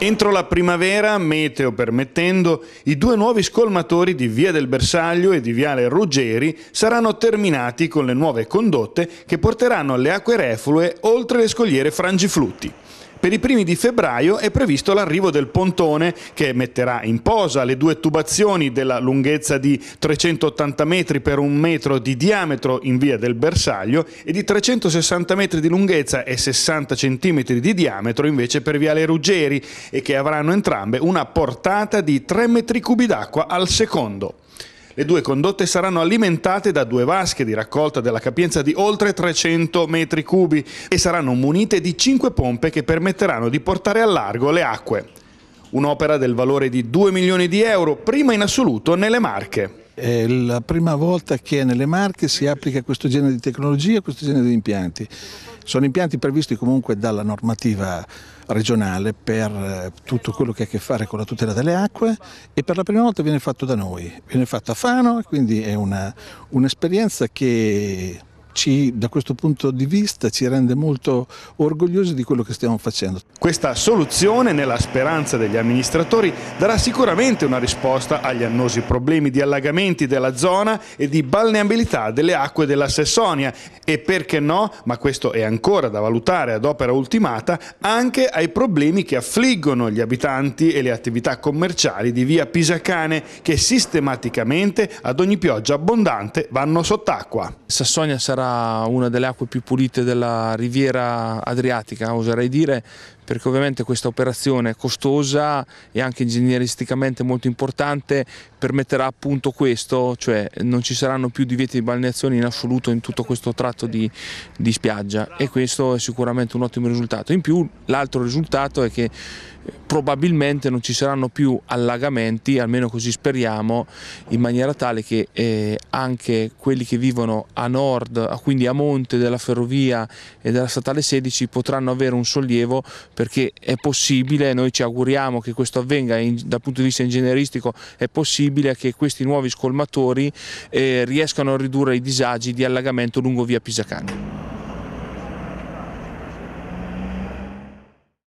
Entro la primavera, meteo permettendo, i due nuovi scolmatori di Via del Bersaglio e di Viale Ruggeri saranno terminati con le nuove condotte che porteranno le acque reflue oltre le scogliere frangiflutti. Per i primi di febbraio è previsto l'arrivo del pontone che metterà in posa le due tubazioni della lunghezza di 380 metri per un metro di diametro in via del Bersaglio e di 360 metri di lunghezza e 60 centimetri di diametro invece per via Le Ruggeri e che avranno entrambe una portata di 3 metri cubi d'acqua al secondo. Le due condotte saranno alimentate da due vasche di raccolta della capienza di oltre 300 metri cubi e saranno munite di cinque pompe che permetteranno di portare a largo le acque. Un'opera del valore di 2 milioni di euro, prima in assoluto nelle Marche. È la prima volta che nelle Marche si applica questo genere di tecnologia, questo genere di impianti. Sono impianti previsti comunque dalla normativa regionale per eh, tutto quello che ha a che fare con la tutela delle acque e per la prima volta viene fatto da noi, viene fatto a Fano, quindi è un'esperienza un che ci, da questo punto di vista ci rende molto orgogliosi di quello che stiamo facendo. Questa soluzione, nella speranza degli amministratori, darà sicuramente una risposta agli annosi problemi di allagamenti della zona e di balneabilità delle acque della Sessonia e perché no, ma questo è ancora da valutare ad opera ultimata, anche ai problemi che affliggono gli abitanti e le attività commerciali di via Pisacane che sistematicamente ad ogni pioggia abbondante vanno sott'acqua. Sassonia sarà una delle acque più pulite della riviera adriatica, oserei dire, perché ovviamente questa operazione costosa e anche ingegneristicamente molto importante permetterà appunto questo, cioè non ci saranno più divieti di balneazione in assoluto in tutto questo tratto di, di spiaggia e questo è sicuramente un ottimo risultato. In più l'altro risultato è che probabilmente non ci saranno più allagamenti, almeno così speriamo, in maniera tale che eh, anche quelli che vivono a nord, quindi a monte della ferrovia e della statale 16 potranno avere un sollievo perché è possibile, noi ci auguriamo che questo avvenga in, dal punto di vista ingegneristico, è possibile che questi nuovi scolmatori eh, riescano a ridurre i disagi di allagamento lungo via Pisacane.